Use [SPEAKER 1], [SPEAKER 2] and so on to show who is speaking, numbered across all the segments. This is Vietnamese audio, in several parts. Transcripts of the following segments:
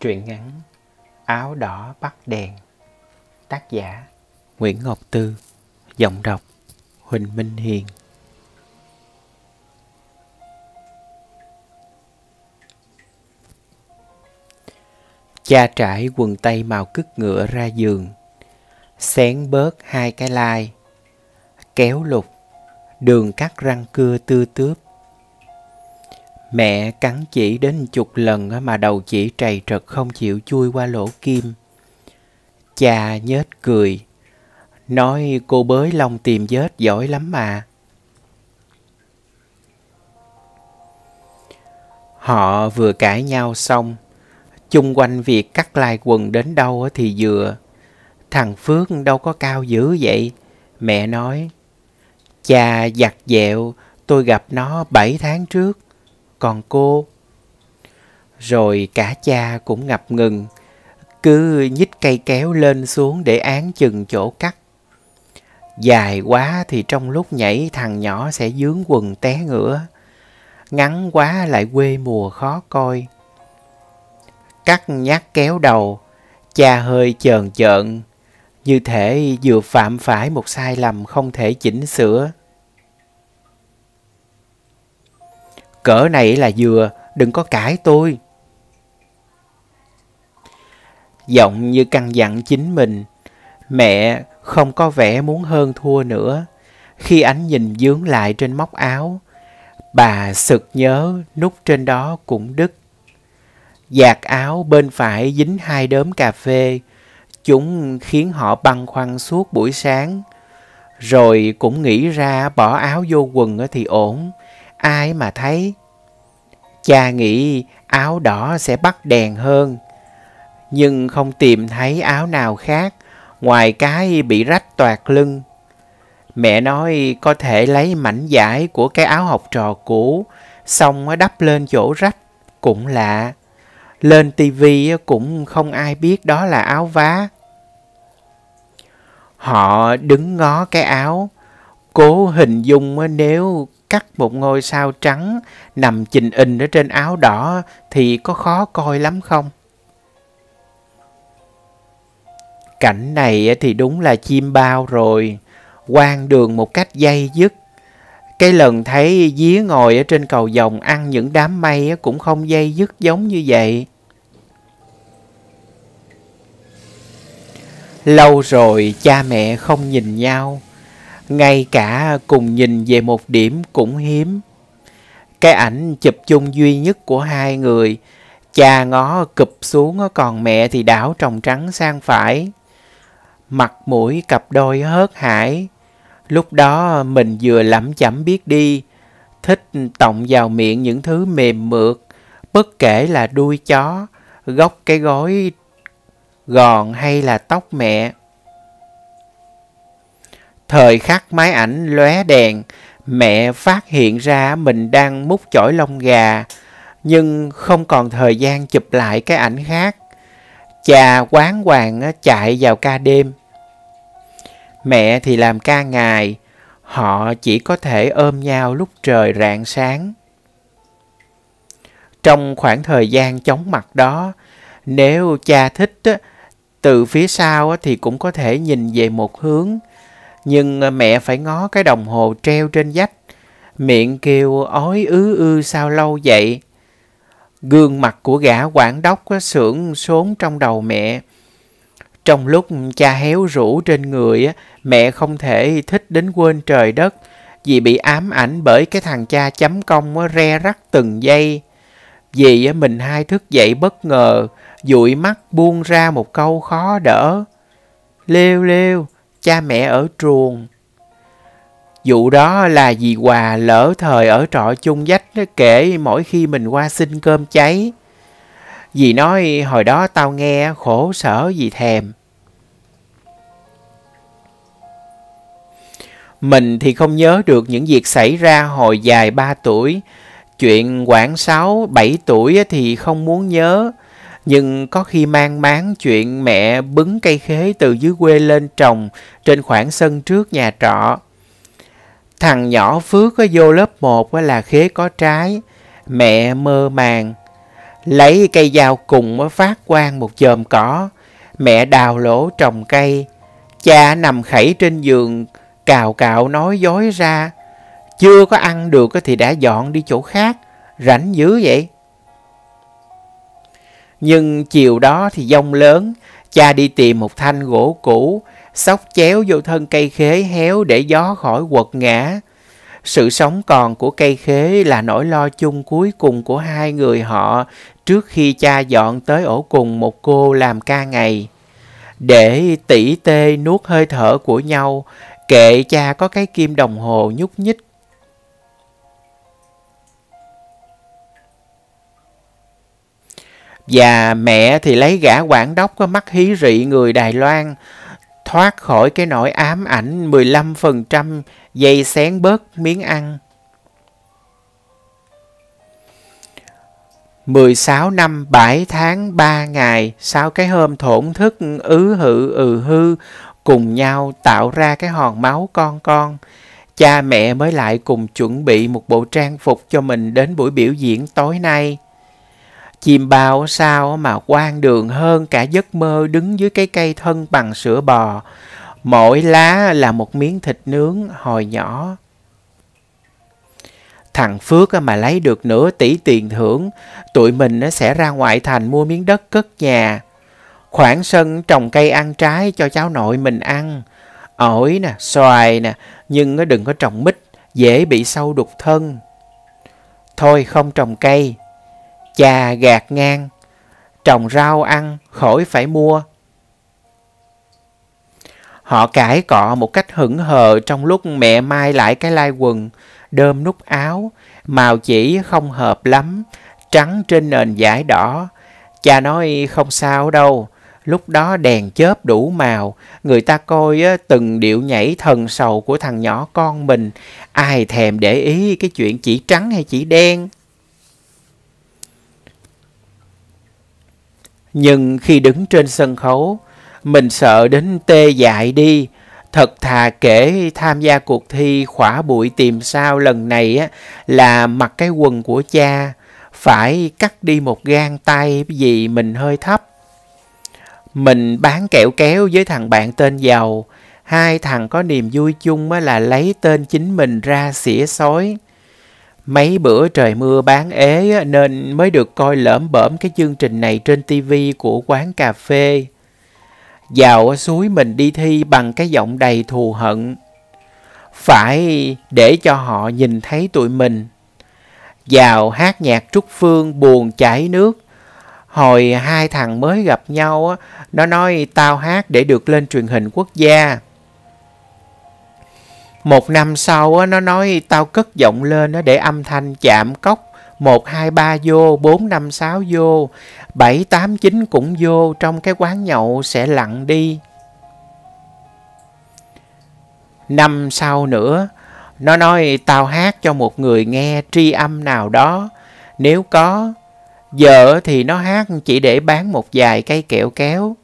[SPEAKER 1] Truyện ngắn Áo đỏ bắt đèn Tác giả Nguyễn Ngọc Tư Giọng đọc Huỳnh Minh Hiền Cha trải quần tây màu cứt ngựa ra giường Xén bớt hai cái lai Kéo lục Đường cắt răng cưa tư tướp Mẹ cắn chỉ đến chục lần mà đầu chỉ trầy trật không chịu chui qua lỗ kim. Cha nhếch cười, nói cô bới lòng tìm vết giỏi lắm mà. Họ vừa cãi nhau xong, chung quanh việc cắt lai quần đến đâu thì vừa. Thằng Phước đâu có cao dữ vậy, mẹ nói. Cha giặt dẹo, tôi gặp nó 7 tháng trước còn cô rồi cả cha cũng ngập ngừng cứ nhích cây kéo lên xuống để án chừng chỗ cắt dài quá thì trong lúc nhảy thằng nhỏ sẽ dướng quần té ngửa ngắn quá lại quê mùa khó coi cắt nhát kéo đầu cha hơi chờn chợn như thể vừa phạm phải một sai lầm không thể chỉnh sửa Cỡ này là vừa, đừng có cãi tôi. Giọng như căng dặn chính mình, mẹ không có vẻ muốn hơn thua nữa. Khi ánh nhìn dướng lại trên móc áo, bà sực nhớ nút trên đó cũng đứt. Giạt áo bên phải dính hai đốm cà phê, chúng khiến họ băn khoăn suốt buổi sáng. Rồi cũng nghĩ ra bỏ áo vô quần thì ổn, ai mà thấy. Cha nghĩ áo đỏ sẽ bắt đèn hơn, nhưng không tìm thấy áo nào khác ngoài cái bị rách toạc lưng. Mẹ nói có thể lấy mảnh vải của cái áo học trò cũ, xong đắp lên chỗ rách, cũng lạ. Lên tivi cũng không ai biết đó là áo vá. Họ đứng ngó cái áo, cố hình dung nếu cắt một ngôi sao trắng nằm chình in ở trên áo đỏ thì có khó coi lắm không? Cảnh này thì đúng là chim bao rồi, quang đường một cách dây dứt. Cái lần thấy dí ngồi ở trên cầu dòng ăn những đám mây cũng không dây dứt giống như vậy. Lâu rồi cha mẹ không nhìn nhau ngay cả cùng nhìn về một điểm cũng hiếm. Cái ảnh chụp chung duy nhất của hai người, cha ngó cụp xuống còn mẹ thì đảo trồng trắng sang phải. Mặt mũi cặp đôi hớt hải, lúc đó mình vừa lẩm chẩm biết đi, thích tọng vào miệng những thứ mềm mượt, bất kể là đuôi chó, góc cái gối gòn hay là tóc mẹ. Thời khắc máy ảnh lóe đèn, mẹ phát hiện ra mình đang múc chổi lông gà, nhưng không còn thời gian chụp lại cái ảnh khác. Cha quán hoàng chạy vào ca đêm. Mẹ thì làm ca ngày, họ chỉ có thể ôm nhau lúc trời rạng sáng. Trong khoảng thời gian chóng mặt đó, nếu cha thích, từ phía sau thì cũng có thể nhìn về một hướng, nhưng à, mẹ phải ngó cái đồng hồ treo trên vách. Miệng kêu ói ứ ư sao lâu vậy. Gương mặt của gã quản đốc sưởng xuống trong đầu mẹ. Trong lúc cha héo rũ trên người, mẹ không thể thích đến quên trời đất vì bị ám ảnh bởi cái thằng cha chấm công re rắc từng giây. Vì mình hai thức dậy bất ngờ, dụi mắt buông ra một câu khó đỡ. Lêu lêu, cha mẹ ở truồng. dụ đó là dì Hòa lỡ thời ở trọ chung dách kể mỗi khi mình qua xin cơm cháy. Dì nói hồi đó tao nghe khổ sở dì thèm. Mình thì không nhớ được những việc xảy ra hồi dài 3 tuổi. Chuyện khoảng 6, 7 tuổi thì không muốn nhớ nhưng có khi mang máng chuyện mẹ bứng cây khế từ dưới quê lên trồng trên khoảng sân trước nhà trọ. Thằng nhỏ Phước có vô lớp 1 là khế có trái, mẹ mơ màng. Lấy cây dao cùng phát quang một chòm cỏ, mẹ đào lỗ trồng cây. Cha nằm khẩy trên giường, cào cạo nói dối ra. Chưa có ăn được thì đã dọn đi chỗ khác, rảnh dữ vậy. Nhưng chiều đó thì dông lớn, cha đi tìm một thanh gỗ cũ, sóc chéo vô thân cây khế héo để gió khỏi quật ngã. Sự sống còn của cây khế là nỗi lo chung cuối cùng của hai người họ trước khi cha dọn tới ổ cùng một cô làm ca ngày. Để tỉ tê nuốt hơi thở của nhau, kệ cha có cái kim đồng hồ nhúc nhích Và mẹ thì lấy gã quản đốc có mắt hí rị người Đài Loan, thoát khỏi cái nỗi ám ảnh 15% dây xén bớt miếng ăn. 16 năm 7 tháng 3 ngày sau cái hôm thổn thức ứ hự ừ hư cùng nhau tạo ra cái hòn máu con con. Cha mẹ mới lại cùng chuẩn bị một bộ trang phục cho mình đến buổi biểu diễn tối nay. Chim bao sao mà quan đường hơn cả giấc mơ đứng dưới cái cây thân bằng sữa bò. Mỗi lá là một miếng thịt nướng hồi nhỏ. Thằng Phước mà lấy được nửa tỷ tiền thưởng, tụi mình sẽ ra ngoại thành mua miếng đất cất nhà. Khoảng sân trồng cây ăn trái cho cháu nội mình ăn. Ổi nè, xoài nè, nhưng đừng có trồng mít, dễ bị sâu đục thân. Thôi không trồng cây, cha gạt ngang, trồng rau ăn khỏi phải mua. Họ cãi cọ một cách hững hờ trong lúc mẹ mai lại cái lai quần, đơm nút áo, màu chỉ không hợp lắm, trắng trên nền vải đỏ. Cha nói không sao đâu, lúc đó đèn chớp đủ màu, người ta coi từng điệu nhảy thần sầu của thằng nhỏ con mình, ai thèm để ý cái chuyện chỉ trắng hay chỉ đen. nhưng khi đứng trên sân khấu, mình sợ đến tê dại đi. Thật thà kể tham gia cuộc thi khỏa bụi tìm sao lần này á, là mặc cái quần của cha, phải cắt đi một gan tay vì mình hơi thấp. Mình bán kẹo kéo với thằng bạn tên giàu, hai thằng có niềm vui chung mới là lấy tên chính mình ra xỉa xói Mấy bữa trời mưa bán ế nên mới được coi lởm bởm cái chương trình này trên tivi của quán cà phê. Dạo suối mình đi thi bằng cái giọng đầy thù hận. Phải để cho họ nhìn thấy tụi mình. Dạo hát nhạc Trúc Phương buồn chảy nước. Hồi hai thằng mới gặp nhau, nó nói tao hát để được lên truyền hình quốc gia. Một năm sau nó nói tao cất giọng lên á, để âm thanh chạm cốc một hai ba vô, bốn năm sáu vô, bảy tám chín cũng vô, trong cái quán nhậu sẽ lặng đi. Năm sau nữa, nó nói tao hát cho một người nghe tri âm nào đó, nếu có, vợ thì nó hát chỉ để bán một vài cây kẹo kéo.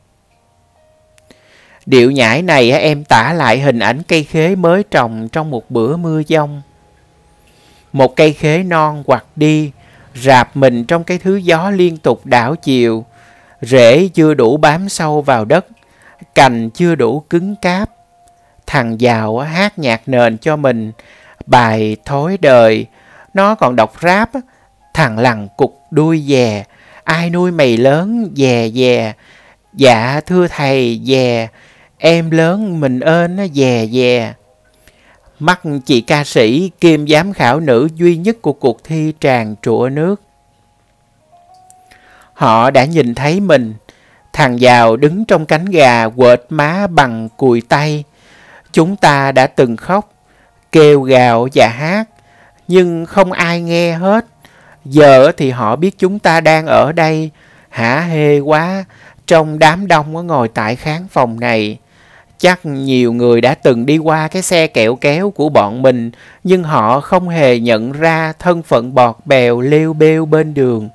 [SPEAKER 1] Điệu nhảy này em tả lại hình ảnh cây khế mới trồng trong một bữa mưa giông. Một cây khế non quặt đi, rạp mình trong cái thứ gió liên tục đảo chiều. Rễ chưa đủ bám sâu vào đất, cành chưa đủ cứng cáp. Thằng giàu hát nhạc nền cho mình, bài thối đời. Nó còn đọc ráp, thằng lằn cục đuôi dè, ai nuôi mày lớn dè dè. Dạ thưa thầy dè, Em lớn mình ơn nó dè dè. Mắt chị ca sĩ kim giám khảo nữ duy nhất của cuộc thi tràn trụa nước. Họ đã nhìn thấy mình. Thằng giàu đứng trong cánh gà quệt má bằng cùi tay. Chúng ta đã từng khóc, kêu gào và hát, nhưng không ai nghe hết. Giờ thì họ biết chúng ta đang ở đây, hả hê quá, trong đám đông ngồi tại khán phòng này. Chắc nhiều người đã từng đi qua cái xe kẹo kéo của bọn mình, nhưng họ không hề nhận ra thân phận bọt bèo lêu bêu bên đường.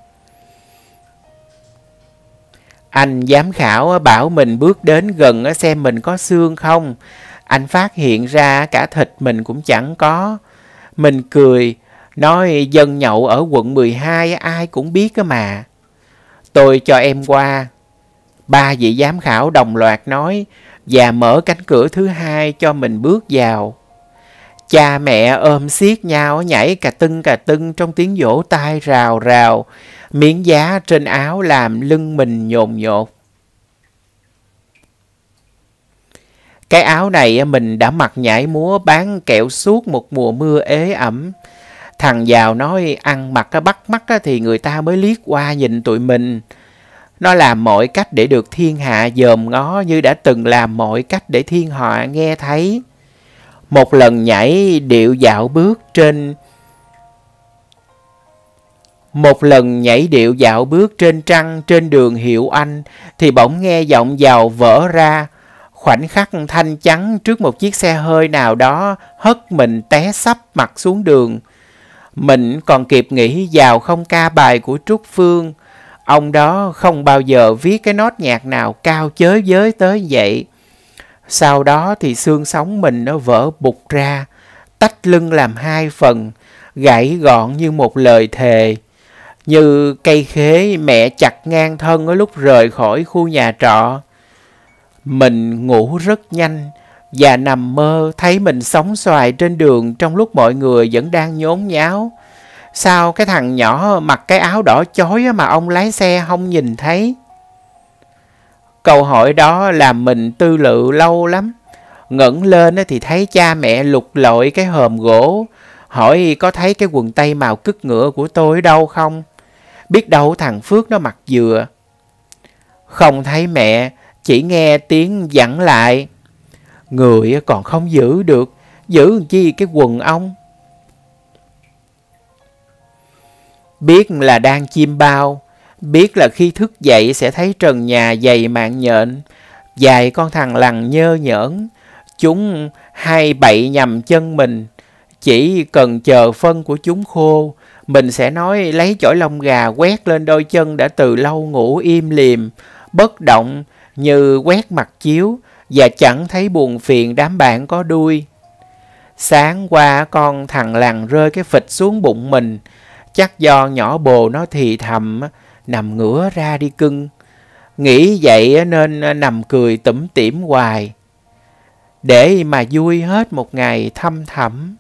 [SPEAKER 1] Anh giám khảo bảo mình bước đến gần xem mình có xương không. Anh phát hiện ra cả thịt mình cũng chẳng có. Mình cười, nói dân nhậu ở quận 12 ai cũng biết cơ mà. Tôi cho em qua. Ba vị giám khảo đồng loạt nói, và mở cánh cửa thứ hai cho mình bước vào. Cha mẹ ôm siết nhau nhảy cà tưng cà tưng trong tiếng vỗ tay rào rào, miếng giá trên áo làm lưng mình nhồn nhột. Cái áo này mình đã mặc nhảy múa bán kẹo suốt một mùa mưa ế ẩm. Thằng giàu nói ăn mặc bắt mắt thì người ta mới liếc qua nhìn tụi mình. Nó làm mọi cách để được thiên hạ dòm ngó như đã từng làm mọi cách để thiên hạ nghe thấy. Một lần nhảy điệu dạo bước trên một lần nhảy điệu dạo bước trên trăng trên đường Hiệu Anh thì bỗng nghe giọng giàu vỡ ra. Khoảnh khắc thanh trắng trước một chiếc xe hơi nào đó hất mình té sắp mặt xuống đường. Mình còn kịp nghĩ giàu không ca bài của Trúc Phương. Ông đó không bao giờ viết cái nốt nhạc nào cao chới giới tới vậy. Sau đó thì xương sống mình nó vỡ bục ra, tách lưng làm hai phần, gãy gọn như một lời thề. Như cây khế mẹ chặt ngang thân ở lúc rời khỏi khu nhà trọ. Mình ngủ rất nhanh và nằm mơ thấy mình sống xoài trên đường trong lúc mọi người vẫn đang nhốn nháo. Sao cái thằng nhỏ mặc cái áo đỏ chói mà ông lái xe không nhìn thấy? Câu hỏi đó làm mình tư lự lâu lắm. Ngẩng lên thì thấy cha mẹ lục lội cái hòm gỗ, hỏi có thấy cái quần tay màu cứt ngựa của tôi đâu không? Biết đâu thằng Phước nó mặc dừa. Không thấy mẹ, chỉ nghe tiếng dặn lại. Người còn không giữ được, giữ chi cái quần ông. Biết là đang chim bao, biết là khi thức dậy sẽ thấy trần nhà dày mạng nhện, dài con thằng lằn nhơ nhỡn, chúng hay bậy nhầm chân mình, chỉ cần chờ phân của chúng khô, mình sẽ nói lấy chổi lông gà quét lên đôi chân đã từ lâu ngủ im liềm, bất động như quét mặt chiếu và chẳng thấy buồn phiền đám bạn có đuôi. Sáng qua con thằng làng rơi cái phịch xuống bụng mình, Chắc do nhỏ bồ nó thì thầm, nằm ngửa ra đi cưng. Nghĩ vậy nên à, nằm cười tủm tỉm hoài. Để mà vui hết một ngày thăm thẳm.